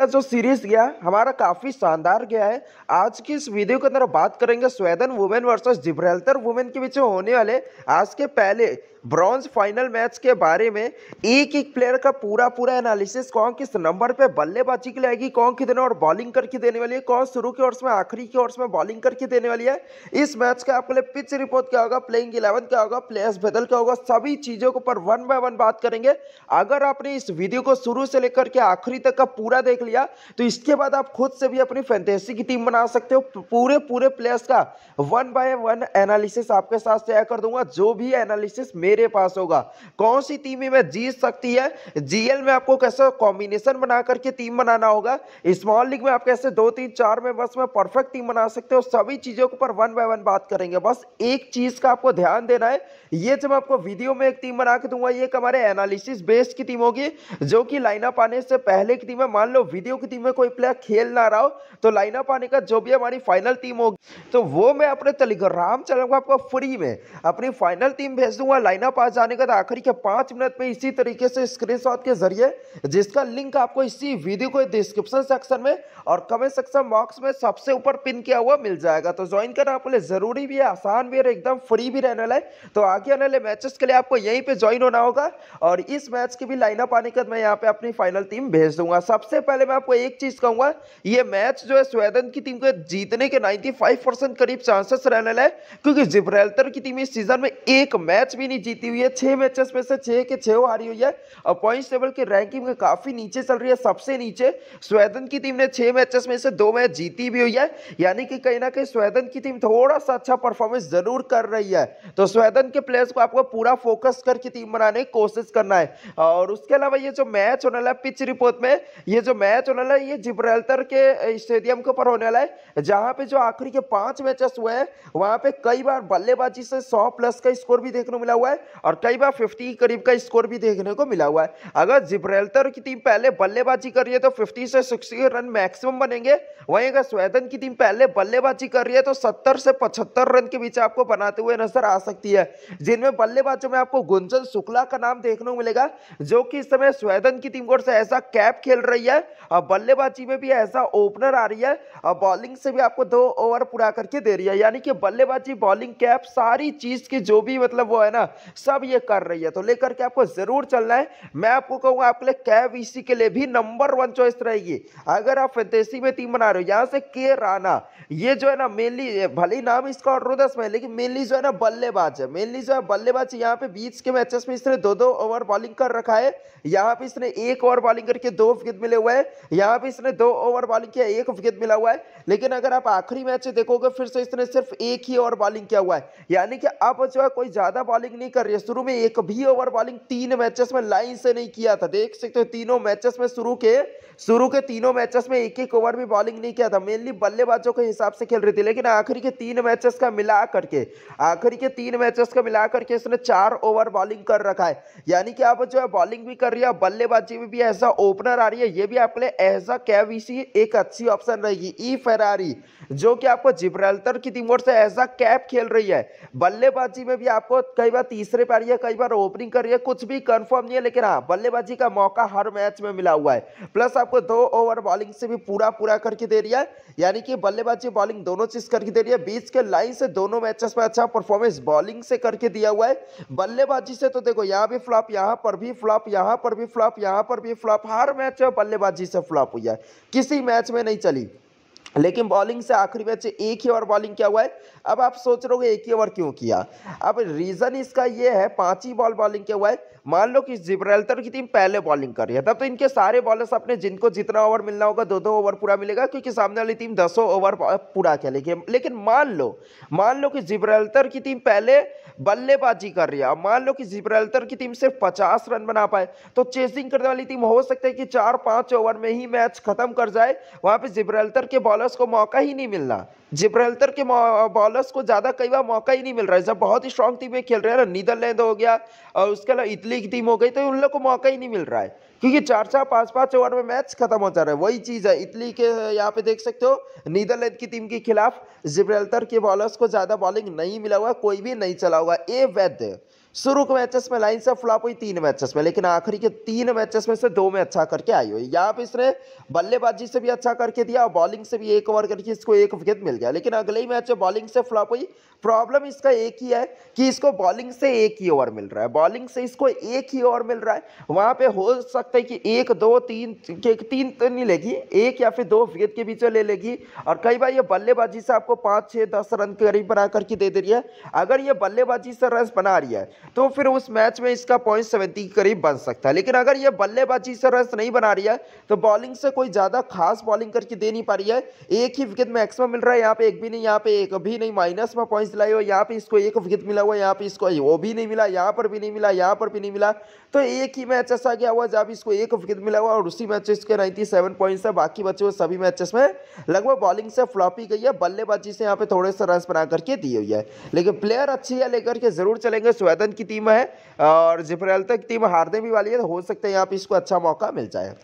का जो सीरीज गया हमारा काफ़ी शानदार गया है आज की इस वीडियो के अंदर बात करेंगे Sweden women versus Gibraltar women के बीच होने वाले आज के पहले ब्रॉन्ज फाइनल मैच के बारे में एक एक प्लेयर का पूरा पूरा एनालिसिस कौन किस नंबर पे बल्लेबाजी के लिए आएगी कौन कितने और बॉलिंग करके देने वाली है कौन शुरू के ओर्स में आखिरी के ओर्स में बॉलिंग करके देने वाली है इस मैच का आपके लिए पिच रिपोर्ट क्या होगा प्लेइंग इलेवन क्या होगा प्लेयर्स बदल क्या होगा सभी चीज़ों के ऊपर वन बाय वन बात करेंगे अगर आपने इस वीडियो को शुरू से लेकर के आखिरी तक का पूरा देख लिया लिया तो इसके बाद आप खुद से भी अपनी फैंटेसी की टीम बना सकते हो पूरे पूरे प्लेयर्स का वन बाय वन एनालिसिस आपके साथ शेयर कर दूंगा जो भी एनालिसिस मेरे पास होगा कौन सी टीम में जीत सकती है जीएल में आपको कैसे कॉम्बिनेशन बना करके टीम बनाना होगा स्मॉल लीग में आप कैसे दो तीन चार में बस में परफेक्ट टीम बना सकते हो सभी चीजों के ऊपर वन बाय वन बात करेंगे बस एक चीज का आपको ध्यान देना है ये जब आपको वीडियो में एक टीम बना के दूंगा ये हमारे एनालिसिस बेस्ड की टीम होगी जो कि लाइनअप आने से पहले की टीम है मान लो वीडियो की टीम में कोई प्लेयर खेल ना रहा हो तो लाइनअप आने का जो भी हमारी फाइनल टीम होगी तो वो मैं अपने टेलीग्राम चैनल को आपको फ्री में अपनी फाइनल टीम भेज दूंगा लाइनअप आ जाने का आखिरी के पांच मिनट में इसी तरीके से स्क्रीन के जरिए जिसका लिंक आपको इसी वीडियो को डिस्क्रिप्शन सेक्शन में और कमेंट सेक्शन बॉक्स में सबसे ऊपर पिन किया हुआ मिल जाएगा तो ज्वाइन करना आपके लिए जरूरी भी है आसान भी है एकदम फ्री भी रहने वाला तो आगे आने वाले मैचेस के लिए आपको यहीं पे ज्वाइन होना होगा और इस मैच की भी लाइनअप आने के बाद मैं यहाँ पे अपनी फाइनल टीम भेज दूंगा सबसे पहले मैं आपको एक चीज कहूंगा ये मैच जो है स्वेदन की टीम के जीतने के 95 परसेंट करीब चांसेस रहने लगे क्योंकि जिब्रेल्टर की टीम इस सीजन में एक मैच भी नहीं जीती हुई है छह मैचेस में से छह के छह हारी हुई है और पॉइंट टेबल की रैंकिंग में काफी नीचे चल रही है सबसे नीचे स्वेदन की टीम ने छह मैचेस में से दो मैच जीती भी हुई है यानी कि कहीं ना कहीं स्वेदन की टीम थोड़ा सा अच्छा परफॉर्मेंस जरूर कर रही है तो स्वेदन के प्लेयर्स को आपको पूरा फोकस करके टीम बनाने की कोशिश करना है और उसके अलावा ये जो मैच होने लगा पिच रिपोर्ट में ये जो मैच मैच होने वाला है ये जिब्रल्टर के स्टेडियम के ऊपर होने वाला है जहाँ पे जो आखिरी के पांच मैचेस हुए हैं वहाँ पे कई बार बल्लेबाजी से सौ प्लस का स्कोर भी देखने को मिला हुआ है और कई बार फिफ्टी करीब का स्कोर भी देखने को मिला हुआ है अगर जिब्रल्टर की टीम पहले बल्लेबाजी कर रही है तो फिफ्टी से सिक्सटी रन मैक्सिमम बनेंगे वहीं अगर स्वेदन की टीम पहले बल्लेबाजी कर रही है तो सत्तर से पचहत्तर रन के बीच आपको बनाते हुए नजर आ सकती है जिनमें बल्लेबाजों में आपको गुंजन शुक्ला का नाम देखने को मिलेगा जो कि इस समय स्वेदन की टीम को ऐसा कैप खेल रही है बल्लेबाजी में भी ऐसा ओपनर आ रही है बॉलिंग से भी आपको दो ओवर पूरा करके दे रही है यानी कि बल्लेबाजी बॉलिंग कैप सारी चीज की जो भी मतलब वो है ना सब ये कर रही है तो लेकर के आपको जरूर चलना है मैं आपको कहूंगा आपके लिए कैब इसी के लिए भी नंबर वन चॉइस रहेगी अगर आप फैंतेसी में टीम बना रहे हो यहाँ से के राना ये जो है ना मेनली भले ही नाम इसका ऑटरोदस में लेकिन मेनली जो है ना बल्लेबाज है मेनली जो है बल्लेबाज यहाँ पे बीच के मैचेस में इसने दो दो ओवर बॉलिंग कर रखा है यहाँ पे इसने एक ओवर बॉलिंग करके दो विकेट मिले हुए हैं यहाँ पे इसने दो ओवर बॉलिंग किया एक विकेट मिला हुआ है लेकिन अगर आप आखिरी मैच देखोगे फिर से इसने सिर्फ एक ही ओवर बॉलिंग किया हुआ है यानी कि अब जो है कोई ज़्यादा बॉलिंग नहीं कर रही है शुरू में एक भी ओवर बॉलिंग तीन मैचेस में लाइन से नहीं किया था देख सकते हो तीनों मैचेस में शुरू के शुरू के तीनों मैचेस में एक एक ओवर भी बॉलिंग नहीं किया था मेनली बल्लेबाजों के हिसाब से खेल रही थी लेकिन आखिरी के तीन मैचेस का मिला करके आखिरी के तीन मैचेस का मिला करके इसने चार ओवर बॉलिंग कर रखा है यानी कि आप जो है बॉलिंग भी कर रही है बल्लेबाजी में भी ऐसा ओपनर आ रही है ये भी आपके लिए ऐसा कैब इसी एक अच्छी ऑप्शन रहेगी ई e फेरारी जो कि आपको जिब्राल्टर की टीम से एज अ कैब खेल रही है बल्लेबाजी में भी आपको कई बार तीसरे पर है कई बार ओपनिंग कर रही है कुछ भी कंफर्म नहीं है लेकिन हाँ बल्लेबाजी का मौका हर मैच में मिला हुआ है प्लस आपको दो ओवर बॉलिंग से भी पूरा पूरा करके दे रही है यानी कि बल्लेबाजी बॉलिंग दोनों चीज करके दे रही है बीच के लाइन से दोनों मैचेस में अच्छा परफॉर्मेंस बॉलिंग से करके दिया हुआ है बल्लेबाजी से तो देखो यहाँ भी फ्लॉप यहाँ पर भी फ्लॉप यहाँ पर भी फ्लॉप यहाँ पर भी फ्लॉप हर मैच में बल्लेबाजी से फ्लॉप हुई है किसी मैच में नहीं चली लेकिन बॉलिंग से आखिरी मैच एक ही ओवर बॉलिंग किया हुआ है अब आप सोच रहे हो एक ही ओवर क्यों किया अब रीज़न इसका ये है पांच ही बॉल बॉलिंग किया हुआ है मान लो कि जिब्रेल्टर की टीम पहले बॉलिंग कर रही है तब तो इनके सारे बॉलर्स अपने जिनको जितना ओवर मिलना होगा दो दो ओवर पूरा मिलेगा क्योंकि सामने वाली टीम दसों ओवर पूरा खेलेगी लेकिन मान लो मान लो कि जिब्रेल्टर की टीम पहले बल्लेबाजी कर रही है मान लो कि जिब्रेल्टर की टीम सिर्फ पचास रन बना पाए तो चेसिंग करने वाली टीम हो सकता है कि चार पांच ओवर में ही मैच खत्म कर जाए वहां पे जिब्राल्टर के बॉलर्स को मौका ही नहीं मिलना जिब्रेल्टर के बॉलर्स को ज़्यादा कई बार मौका ही नहीं मिल रहा है जब बहुत ही स्ट्रॉन्ग टीमें खेल रहे हैं ना नीदरलैंड हो गया और उसके अलावा इटली की टीम हो गई तो उन लोग को मौका ही नहीं मिल रहा है क्योंकि चार चार पांच पांच ओवर में मैच खत्म हो जा रहा है वही चीज़ है इटली के यहाँ पे देख सकते हो नीदरलैंड की टीम के खिलाफ जिब्रेल्टर के बॉलर्स को ज़्यादा बॉलिंग नहीं मिला हुआ कोई भी नहीं चला हुआ ए वैद्य शुरू के मैचेस में लाइन से फ्लॉप हुई तीन मैचेस में लेकिन आखिरी के तीन मैचेस में से दो में अच्छा करके आई हुई यहाँ पे इसने बल्लेबाजी से भी अच्छा करके दिया और बॉलिंग से भी एक ओवर करके इसको एक विकेट मिल गया लेकिन अगले ही मैच में बॉलिंग से फ्लॉप हुई प्रॉब्लम इसका एक ही है कि इसको बॉलिंग से एक ही ओवर मिल रहा है बॉलिंग से इसको एक ही ओवर मिल रहा है वहाँ पे हो सकता है कि एक दो तीन के तीन तो नहीं लेगी एक या फिर दो विकेट के बीच ले लेगी और कई बार ये बल्लेबाजी से आपको पाँच छः दस रन के करीब बना करके दे दे रही है अगर ये बल्लेबाजी से रन बना रही है तो फिर उस मैच में इसका पॉइंट सेवेंटी के करीब बन सकता है लेकिन अगर ये बल्लेबाजी से रन नहीं बना रही है तो बॉलिंग से कोई ज़्यादा खास बॉलिंग करके दे नहीं पा रही है एक ही विकेट मैक्सिमम मिल रहा है यहाँ पे एक भी नहीं यहाँ पे एक भी नहीं माइनस में पॉइंट सिलाई हो यहाँ पे इसको एक विकेट मिला हुआ यहाँ पे इसको वो भी नहीं मिला यहाँ पर भी नहीं मिला यहाँ पर भी नहीं मिला तो एक ही मैच ऐसा गया हुआ जहाँ इसको एक विकेट मिला हुआ और उसी मैच इसके नाइन्टी सेवन पॉइंट्स है बाकी बचे हुए सभी मैचेस में लगभग बॉलिंग से फ्लॉपी गई है बल्लेबाजी से यहाँ पे थोड़े से रन बना करके दी हुई है लेकिन प्लेयर अच्छी है लेकर के जरूर चलेंगे स्वेदन की टीम है और जिब्रेल्टर की टीम हारने भी वाली है तो हो सकता है यहाँ पे इसको अच्छा मौका मिल जाए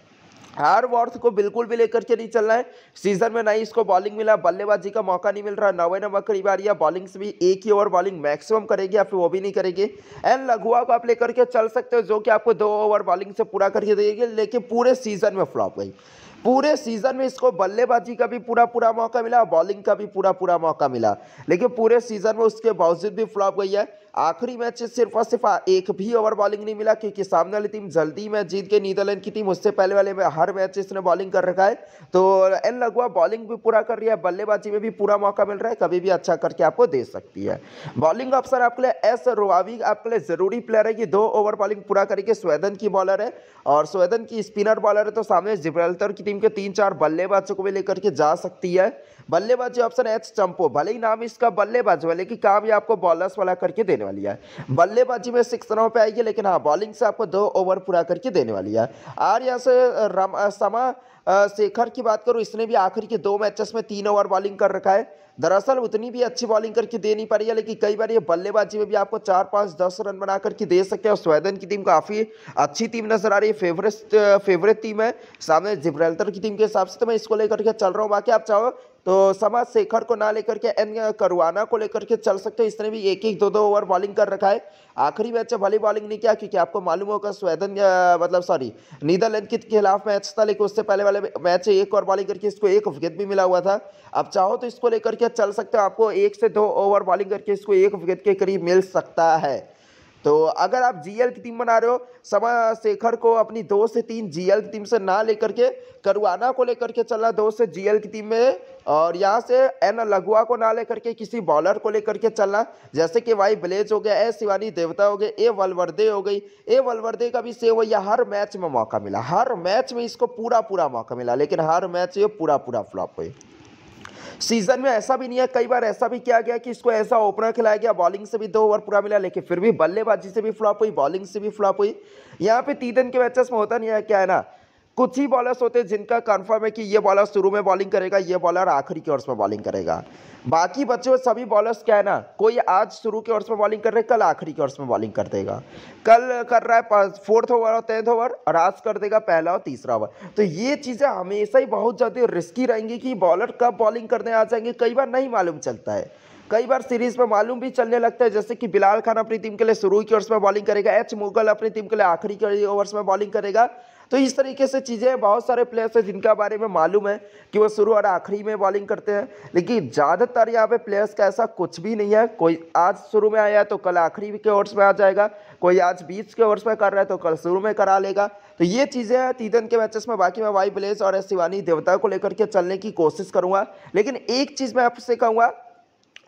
हारवॉर्थ को बिल्कुल भी लेकर के नहीं चलना है सीजन में ना ही इसको बॉलिंग मिला बल्लेबाजी का मौका नहीं मिल रहा नवे नंबर करीब आ रही है बॉलिंग से भी एक ही ओवर बॉलिंग मैक्सिमम करेगी या फिर वो भी नहीं करेगी एंड लघुआ को आप लेकर के चल सकते हो जो कि आपको दो ओवर बॉलिंग से पूरा करके देगी लेकिन पूरे सीजन में फ्लॉप गई पूरे सीजन में इसको बल्लेबाजी का भी पूरा पूरा मौका मिला बॉलिंग का भी पूरा पूरा मौका मिला लेकिन पूरे सीजन में उसके बावजूद भी फ्लॉप गई है आखिरी मैच सिर्फ और सिर्फ एक भी ओवर बॉलिंग नहीं मिला क्योंकि सामने वाली टीम जल्दी मैच जीत के नीदरलैंड की टीम उससे पहले वाले में हर मैच इसने बॉलिंग कर रखा है तो एन लगवा बॉलिंग भी पूरा कर रही है बल्लेबाजी में भी पूरा मौका मिल रहा है कभी भी अच्छा करके आपको दे सकती है बॉलिंग ऑप्शन आपके लिए एस रुआवी आपके लिए ज़रूरी प्लेयर है कि दो ओवर बॉलिंग पूरा करेंगे स्वेदन की बॉलर है और स्वेदन की स्पिनर बॉलर है तो सामने जिब्राल्टर की टीम के तीन चार बल्लेबाजों को भी लेकर के जा सकती है बल्लेबाजी ऑप्शन एच चंपो भले ही नाम इसका बल्लेबाज भले की काम ये आपको बॉलर्स वाला करके देने वाली है बल्लेबाजी में सिक्स रनों पर आएगी लेकिन हाँ बॉलिंग से आपको दो ओवर पूरा करके देने वाली है और यहाँ से राम समा शेखर की बात करूँ इसने भी आखिर के दो मैचेस में तीन ओवर बॉलिंग कर रखा है दरअसल उतनी भी अच्छी बॉलिंग करके दे नहीं पा रही है लेकिन कई बार ये बल्लेबाजी में भी आपको चार पाँच दस रन बना करके दे सकते हैं और स्वेदन की टीम काफ़ी अच्छी टीम नजर आ रही है फेवरेट फेवरेट टीम है सामने जिब्रेल्टर की टीम के हिसाब से तो मैं इसको लेकर के चल रहा हूँ बाकी आप चाहो तो समाज शेखर को ना लेकर के एन करवाना को लेकर के चल सकते हो इसने भी एक एक दो दो ओवर बॉलिंग कर रखा है आखिरी मैच में भले बॉलिंग नहीं किया क्योंकि आपको मालूम होगा स्वेदन मतलब सॉरी नीदरलैंड के खिलाफ मैच था लेकिन उससे पहले वाले मैच एक ओवर बॉलिंग करके इसको एक विकेट भी मिला हुआ था अब चाहो तो इसको लेकर के चल सकते हो आपको एक से दो ओवर बॉलिंग करके इसको एक विकेट के करीब मिल सकता है तो अगर आप जीएल की टीम बना रहे हो समा शेखर को अपनी दो से तीन जीएल की टीम से ना लेकर के करुआना को लेकर के चलना दो से जीएल की टीम में और यहाँ से एन लघुआ को ना लेकर के किसी बॉलर को लेकर के चलना जैसे कि वाई ब्लेज हो गया ए शिवानी देवता हो गए ए वलवरदे हो गई ए वलवरदे का भी सेव भैया हर मैच में मौका मिला हर मैच में इसको पूरा पूरा मौका मिला लेकिन हर मैच ये पूरा पूरा फ्लॉप हुई सीजन में ऐसा भी नहीं है कई बार ऐसा भी किया गया कि इसको ऐसा ओपनर खिलाया गया बॉलिंग से भी दो ओवर पूरा मिला लेकिन फिर भी बल्लेबाजी से भी फ्लॉप हुई बॉलिंग से भी फ्लॉप हुई यहाँ पे तीन दिन के मैचेस में होता नहीं है क्या है ना कुछ ही बॉलर्स होते हैं जिनका कन्फर्म है कि ये बॉलर शुरू में बॉलिंग करेगा ये बॉलर आखिरी के ओर्स में बॉलिंग करेगा बाकी बच्चे हुए सभी बॉलर्स क्या है ना कोई आज शुरू के ओर्स में बॉलिंग कर रहे कल आखिरी के ओर्स में बॉलिंग कर देगा कल कर रहा है फोर्थ ओवर और टेंथ ओवर और आज कर देगा पहला और तीसरा ओवर तो ये चीज़ें हमेशा ही बहुत ज़्यादा रिस्की रहेंगी कि बॉलर कब बॉलिंग करने आ जाएंगे कई बार नहीं मालूम चलता है कई बार सीरीज में मालूम भी चलने लगता है जैसे कि बिलाल खान अपनी टीम के लिए शुरू की ओवर्स में बॉलिंग करेगा एच मुगल अपनी टीम के लिए आखिरी ओवर्स में बॉलिंग करेगा तो इस तरीके से चीज़ें बहुत सारे प्लेयर्स हैं जिनका बारे में मालूम है कि वो शुरू और आखिरी में बॉलिंग करते हैं लेकिन ज़्यादातर यहाँ पे प्लेयर्स का ऐसा कुछ भी नहीं है कोई आज शुरू में आया है तो कल आखिरी के ओवर्स में आ जाएगा कोई आज बीच के ओवर्स में कर रहा है तो कल शुरू में करा लेगा तो ये चीज़ें हैं तीदन के मैचेस में बाकी मैं वाई ब्लेज और शिवानी देवता को लेकर के चलने की कोशिश करूँगा लेकिन एक चीज़ मैं आपसे कहूँगा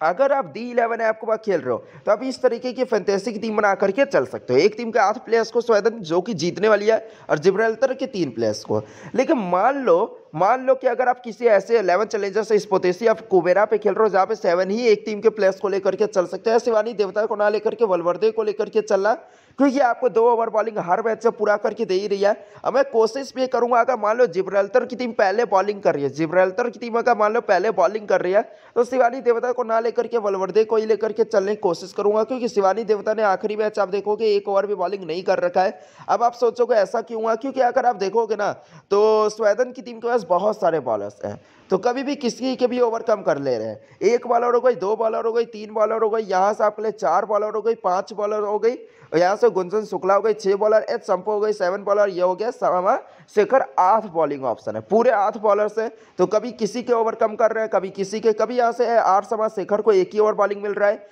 अगर आप डी इलेवन ऐप के बाद खेल रहे हो तो आप इस तरीके की फैंतेसिक की टीम बना करके चल सकते हो एक टीम के आठ प्लेयर्स को स्वादन जो कि जीतने वाली है और जिब्राल्टर के तीन प्लेयर्स को लेकिन मान लो मान लो कि अगर आप किसी ऐसे इलेवन चैलेंजर से स्पोतेसी आप कुबेरा पे खेल रहे हो जहाँ पे सेवन ही एक टीम के प्लेयर्स को लेकर के चल सकते हैं शिवानी देवता को ना लेकर के वलवर्दे को लेकर के चलना क्योंकि आपको दो ओवर बॉलिंग हर मैच से पूरा करके दे ही रही है अब मैं कोशिश भी करूंगा अगर मान लो जिब्रल्तर की टीम पहले बॉलिंग कर रही है जिब्रल्तर की टीम अगर मान लो पहले बॉलिंग कर रही है तो शिवानी देवता को ना लेकर के वलवर्दे को ही लेकर के चलने की कोशिश करूंगा क्योंकि शिवानी देवता ने आखिरी मैच आप देखोगे एक ओवर भी बॉलिंग नहीं कर रखा है अब आप सोचोगे ऐसा क्यों हुआ क्योंकि अगर आप देखोगे ना तो स्वेदन की टीम के पास बहुत सारे बॉलर्स हैं तो कभी भी किसी के भी ओवरकम कर ले रहे हैं एक बॉलर हो गई दो बॉलर हो गई तीन बॉलर हो गई यहाँ से आपके लिए चार बॉलर हो गई पाँच बॉलर हो गई यहाँ से गुंजन शुक्ला हो गई छः बॉलर एच संपो हो गई सेवन बॉलर ये हो गया सामा शेखर आठ बॉलिंग ऑप्शन है पूरे आठ बॉलर से तो कभी किसी के ओवरकम कर रहे हैं कभी किसी के कभी यहाँ से आठ समा शेखर को एक ही ओवर बॉलिंग मिल रहा है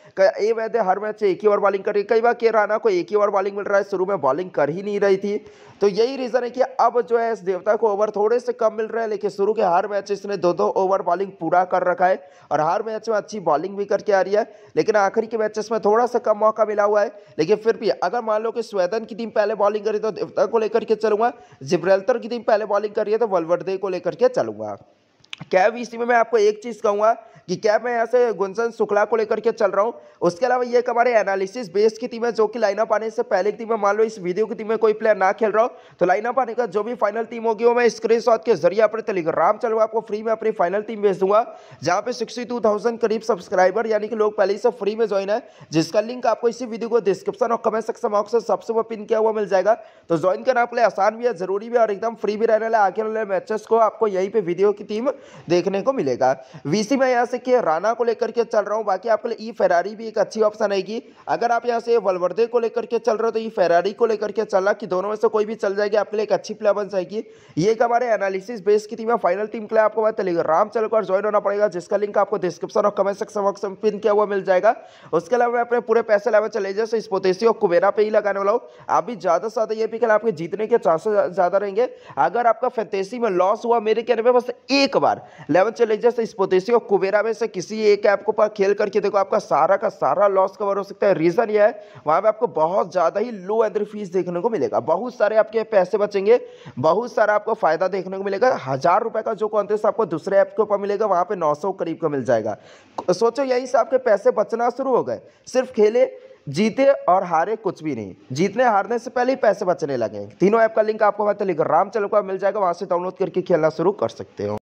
ए वैद्य हर मैच से एक ही ओवर बॉलिंग कर रही है कई बार के राना को एक ही ओवर बॉलिंग मिल रहा है शुरू में बॉलिंग कर ही नहीं रही थी तो यही रीज़न है कि अब जो है इस देवता को ओवर थोड़े से कम मिल रहे हैं लेकिन शुरू के हर मैच इसने दो दो ओवर बॉलिंग पूरा कर रखा है और हर मैच में अच्छी बॉलिंग भी करके आ रही है लेकिन आखिरी के मैचेस में थोड़ा सा कम मौका मिला हुआ है लेकिन फिर भी अगर मान लो कि स्वेदन की टीम पहले बॉलिंग करी तो देवता को लेकर के चलूंगा जिब्रेल्तर की टीम पहले बॉलिंग करिए तो वलवर्दे को लेकर के चलूंगा कैब इसी में मैं आपको एक चीज़ कहूँगा कि क्या मैं यहाँ से गुंजन शुक्ला को लेकर के चल रहा हूँ उसके अलावा ये हमारे एनालिसिस बेस की टीम है जो कि लाइनअप आने से पहले की टीम है मान लो इस वीडियो की टीम में कोई प्लेयर ना खेल रहा हो तो लाइनअप आने का जो भी फाइनल टीम होगी वो मैं स्क्रीन के जरिए अपने टेलीग्राम चलूँगा आपको फ्री में अपनी फाइनल टीम भेज दूंगा जहाँ पे सिक्सटी टू थाउजेंड करीब सब्सक्राइबर यानी कि लोग पहले से फ्री में ज्वाइन है जिसका लिंक आपको इसी वीडियो को डिस्क्रिप्शन और कमेंट सेक्शन बॉक्स से सबसे वो पिन किया हुआ मिल जाएगा तो ज्वाइन करना आपके लिए आसान भी है जरूरी भी है और एकदम फ्री भी रहने वाला आगे वाले मैचेस को आपको यहीं पर वीडियो की टीम देखने को मिलेगा वीसी में यहाँ से जैसे कि राणा को लेकर के चल रहा हूँ बाकी आपके लिए ई फेरारी भी एक अच्छी ऑप्शन आएगी अगर आप यहाँ से वलवर्दे को लेकर के चल रहे हो तो ई फेरारी को लेकर के चल रहा कि दोनों में से कोई भी चल जाएगी आपके लिए एक अच्छी प्लेयर बन जाएगी ये एक हमारे एनालिसिस बेस की टीम है फाइनल टीम के लिए आपको बात चलेगा राम चल को ज्वाइन होना पड़ेगा जिसका लिंक आपको डिस्क्रिप्शन और कमेंट सेक्शन बॉक्स में पिन किया हुआ मिल जाएगा उसके अलावा मैं अपने पूरे पैसे लेवल चले जाए इस पोतेसी और कुबेरा पे ही लगाने वाला हूँ आप भी ज़्यादा से ज़्यादा ये पिकल आपके जीतने के चांसेस ज़्यादा रहेंगे अगर आपका फैतेसी में लॉस हुआ मेरे कहने में बस एक बार लेवल चले जाए इस पोतेसी और कुबेरा में से किसी एक ऐप को पर खेल करके देखो आपका सारा का सारा लॉस कवर हो सकता है रीज़न यह है वहाँ पे आपको बहुत ज़्यादा ही लो एंट्री फीस देखने को मिलेगा बहुत सारे आपके पैसे बचेंगे बहुत सारा आपको फ़ायदा देखने को मिलेगा हज़ार रुपये का जो कॉन्ट्रेस आपको दूसरे ऐप के ऊपर मिलेगा वहाँ पर नौ करीब का मिल जाएगा सोचो यहीं से आपके पैसे बचना शुरू हो गए सिर्फ खेले जीते और हारे कुछ भी नहीं जीतने हारने से पहले ही पैसे बचने लगे तीनों ऐप का लिंक आपको हमारे टेलीग्राम चैनल पर मिल जाएगा वहाँ से डाउनलोड करके खेलना शुरू कर सकते हो